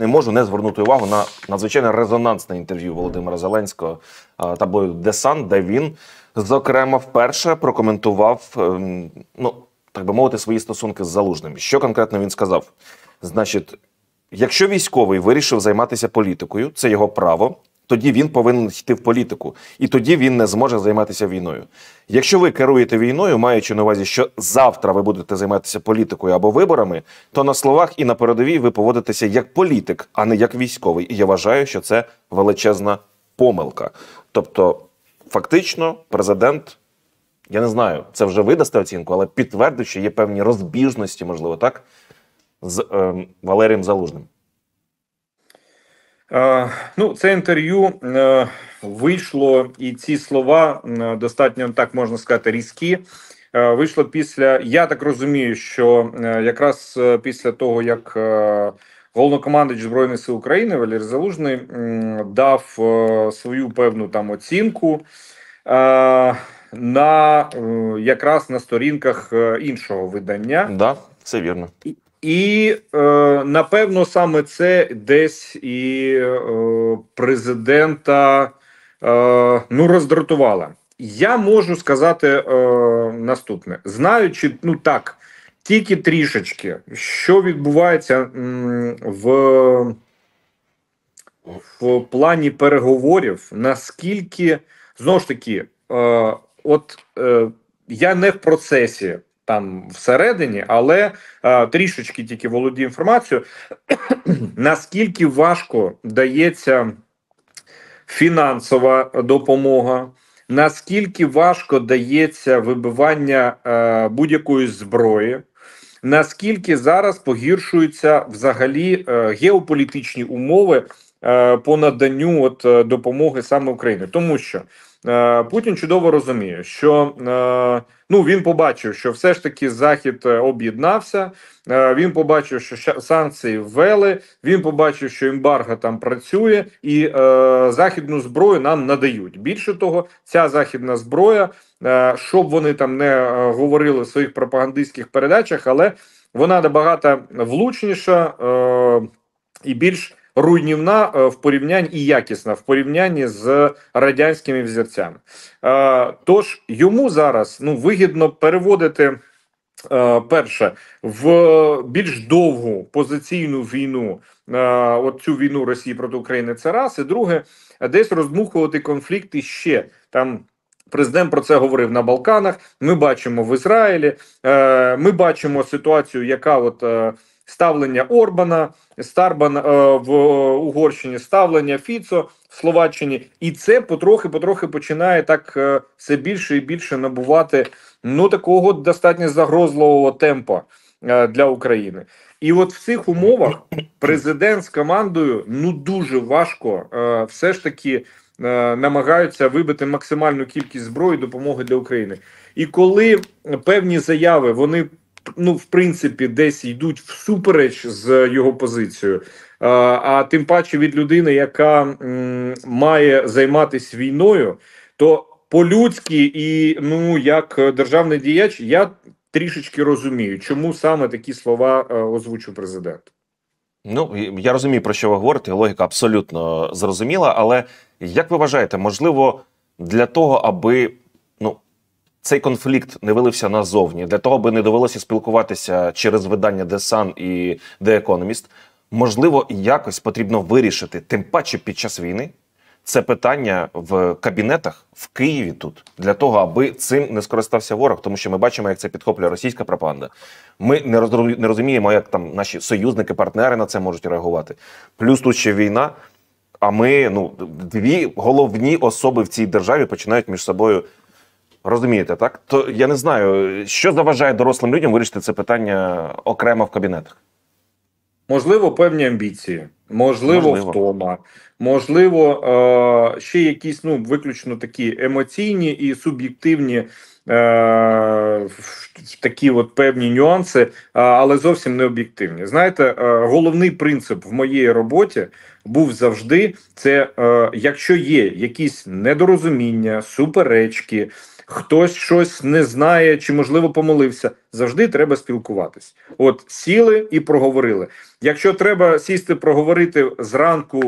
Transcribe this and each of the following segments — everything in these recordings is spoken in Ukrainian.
не можу не звернути увагу на надзвичайно резонансне інтерв'ю Володимира Зеленського таблою Десан, де він зокрема вперше прокоментував, ем, ну так би мовити, свої стосунки з залужним. Що конкретно він сказав? Значить, якщо військовий вирішив займатися політикою, це його право тоді він повинен йти в політику, і тоді він не зможе займатися війною. Якщо ви керуєте війною, маючи на увазі, що завтра ви будете займатися політикою або виборами, то на словах і на передовій ви поводитеся як політик, а не як військовий. І я вважаю, що це величезна помилка. Тобто, фактично, президент. Я не знаю, це вже видасте оцінку, але підтвердив, що є певні розбіжності, можливо, так, з е, Валерієм Залужним. Е, ну, це інтерв'ю е, вийшло, і ці слова достатньо так можна сказати, різкі. Е, вийшло після. Я так розумію, що якраз після того, як головнокомандуючий збройних сил України Валерій Залужний дав свою певну там оцінку на якраз на сторінках іншого видання, да, це вірно. І е, напевно саме це десь і е, президента е, ну роздратувала. Я можу сказати е, наступне: знаючи, ну так, тільки трішечки, що відбувається м, в, в плані переговорів, наскільки знову ж таки, е, от е, я не в процесі там всередині, але е, трішечки тільки володію інформацією, наскільки важко дається фінансова допомога, наскільки важко дається вибивання е, будь-якої зброї. Наскільки зараз погіршуються взагалі е, геополітичні умови е, по наданню от е, допомоги саме Україні, тому що Е, Путін чудово розуміє, що е, ну він побачив, що все ж таки захід е, об'єднався. Він побачив, що санкції ввели. Він побачив, що ембарго там працює, і е, західну зброю нам надають. Більше того, ця західна зброя, е, щоб вони там не говорили в своїх пропагандистських передачах, але вона набагато влучніша е, і більш руйнівна е, в порівнянні і якісна в порівнянні з радянськими взірцями. Е, тож йому зараз ну вигідно переводити. Е, перше в більш довгу позиційну війну, от цю війну Росії проти України, це раз і друге, десь роздмухувати конфлікти ще там. Президент про це говорив на Балканах. Ми бачимо в Ізраїлі, ми бачимо ситуацію, яка от ставлення Орбана, Старбан е, в Угорщині, ставлення Фіцо в Словаччині, і це потрохи-потрохи починає так е, все більше і більше набувати ну такого достатньо загрозливого темпа е, для України. І от в цих умовах президент з командою ну дуже важко е, все ж таки. Е, намагаються вибити максимальну кількість зброї допомоги для України, і коли певні заяви вони ну в принципі десь йдуть всупереч з його позицією. А тим паче від людини, яка м, має займатися війною, то по-людськи і ну як державний діяч, я трішечки розумію, чому саме такі слова е, озвучив президент. Ну я розумію, про що ви говорите. Логіка абсолютно зрозуміла. Але як ви вважаєте, можливо, для того, аби цей конфлікт не вилився назовні, для того би не довелося спілкуватися через видання The Sun і The Economist, можливо, якось потрібно вирішити, тим паче під час війни. Це питання в кабінетах в Києві тут для того, аби цим не скористався ворог, тому що ми бачимо, як це підхоплює російська пропаганда. Ми не розуміємо, як там наші союзники, партнери на це можуть реагувати. Плюс тут ще війна. А ми ну дві головні особи в цій державі починають між собою Розумієте, так? То я не знаю, що заважає дорослим людям вирішити це питання окремо в кабінетах. Можливо, певні амбіції, можливо, можливо. втома, можливо, е ще якісь ну виключно такі емоційні і суб'єктивні е такі от певні нюанси, е, але зовсім не об'єктивні. Знаєте, е, головний принцип в моїй роботі був завжди: це е, якщо є якісь недорозуміння, суперечки хтось щось не знає чи, можливо, помолився Завжди треба спілкуватись. От сіли і проговорили. Якщо треба сісти, проговорити зранку,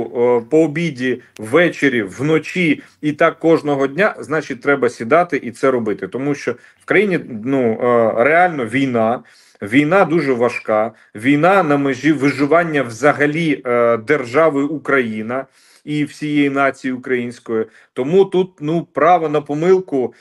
по обіді, ввечері, вночі і так кожного дня, значить, треба сідати і це робити, тому що в країні ну е, реально війна. Війна дуже важка. Війна на межі виживання взагалі е, держави Україна і всієї нації української. Тому тут ну право на помилку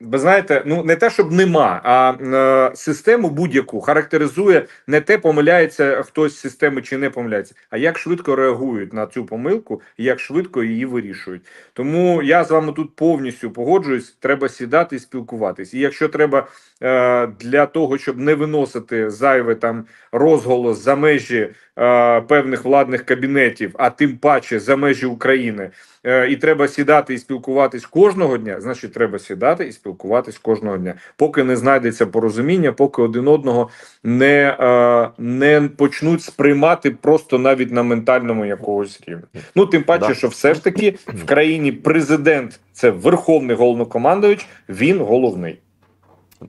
ви знаєте, ну не те, щоб нема, а е, систему будь-яку характеризує не те, помиляється хтось з системи чи не помиляється, а як швидко реагують на цю помилку і як швидко її вирішують. Тому я з вами тут повністю погоджуюсь. Треба сідати і спілкуватись. І якщо треба е, для того, щоб не виносити зайве там розголос за межі е, певних владних кабінетів, а тим паче за межі України, е, і треба сідати і спілкуватись кожного дня, значить треба сідати і спілкуватися спілкуватись кожного дня, поки не знайдеться порозуміння, поки один одного не е, не почнуть сприймати просто навіть на ментальному якогось рівні. Ну тим паче, да. що все ж таки в країні президент це верховний головнокомандувач, він головний.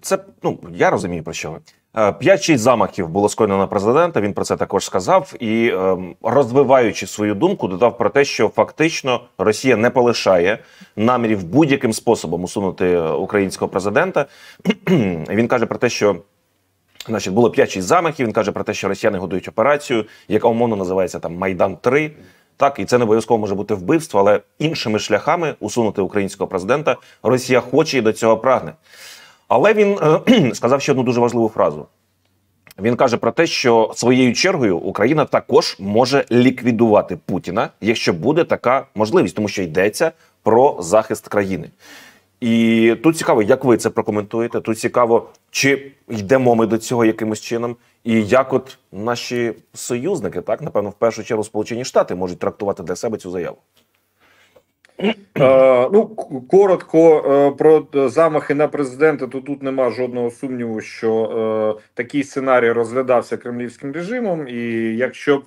Це ну я розумію про що ви. 5-6 е, замахів було скоєно на президента. Він про це також сказав і ем, розвиваючи свою думку, додав про те, що фактично Росія не полишає намірів будь-яким способом усунути е, українського президента. Він каже про те, що. Значить, було 5-6 замахів. Він каже про те, що росіяни годують операцію, яка умовно називається там Майдан 3 Так, і це не обов'язково може бути вбивство, але іншими шляхами усунути українського президента Росія хоче і до цього прагне. Але він е, сказав ще одну дуже важливу фразу. Він каже про те, що своєю чергою Україна також може ліквідувати Путіна, якщо буде така можливість, тому що йдеться про захист країни. І тут цікаво, як ви це прокоментуєте. Тут цікаво, чи йдемо ми до цього якимось чином, і як от наші союзники, так напевно, в першу чергу Сполучені Штати можуть трактувати для себе цю заяву. Е, ну, коротко е, про е, замахи на президента. То тут нема жодного сумніву, що такий сценарій розглядався кремлівським режимом, і якщо б.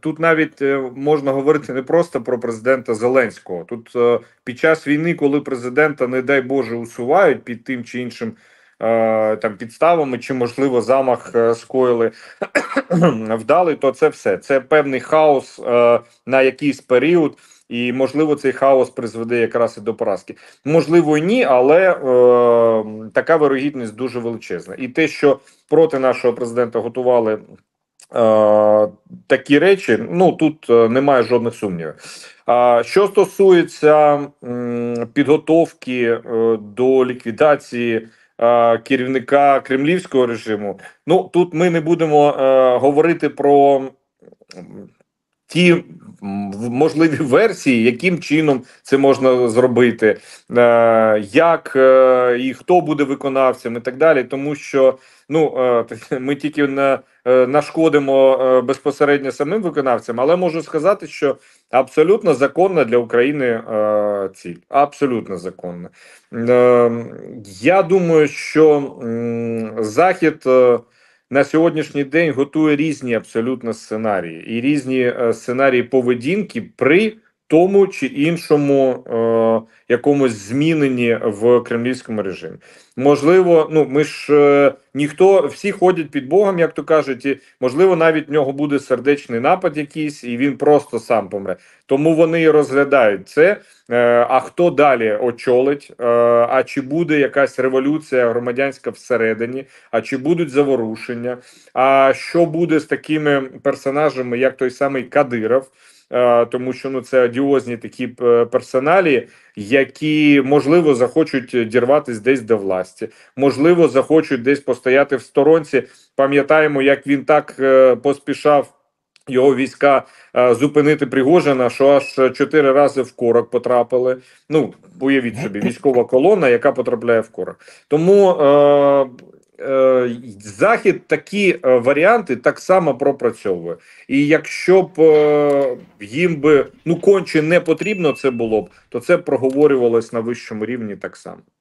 Тут навіть можна говорити не просто про президента Зеленського. Тут під час війни, коли президента, не дай Боже, усувають під тим чи іншим там підставами, чи можливо замах скоїли вдали, то це все. Це певний хаос на якийсь період. І можливо, цей хаос призведе якраз і до поразки. Можливо, ні, але е, така вирогідність дуже величезна. І те, що проти нашого президента готували е, такі речі, ну тут е, немає жодних сумнівів. А що стосується е, підготовки е, до ліквідації. Е, керівника кремлівського режиму, ну тут ми не будемо е, говорити про ті можливі версії, яким чином це можна зробити, е, як е, і хто буде виконавцем, і так далі, тому що ну е, ми тільки на. Нашкодимо безпосередньо самим виконавцям, але можу сказати, що абсолютно законна для України ціль. Абсолютно законна. Ем, я думаю, що Захід на сьогоднішній день готує різні абсолютно сценарії і різні е, сценарії поведінки при тому чи іншому е, якомусь зміненні в кремлівському режимі. Можливо, ну ми ж. Е, ніхто всі ходять під Богом, як то кажуть, і можливо, навіть в нього буде сердечний напад, якийсь, і він просто сам помре. Тому вони розглядають це. Е, а хто далі очолить? Е, а чи буде якась революція громадянська всередині? А чи будуть заворушення? А що буде з такими персонажами, як той самий Кадиров? Е, тому що ну це одіозні такі персоналі, які можливо захочуть дірватися десь до власті, можливо, захочуть десь поставити стояти в сторонці. Пам'ятаємо, як він так е, поспішав. Його війська е, зупинити Пригожина, що аж чотири рази в корок потрапили. Ну уявіть собі, військова колона, яка потрапляє в корок. Тому е, е, захід такі е, варіанти так само пропрацьовує. І якщо б е, їм би ну конче не потрібно це було б, то це проговорювалось на вищому рівні так само.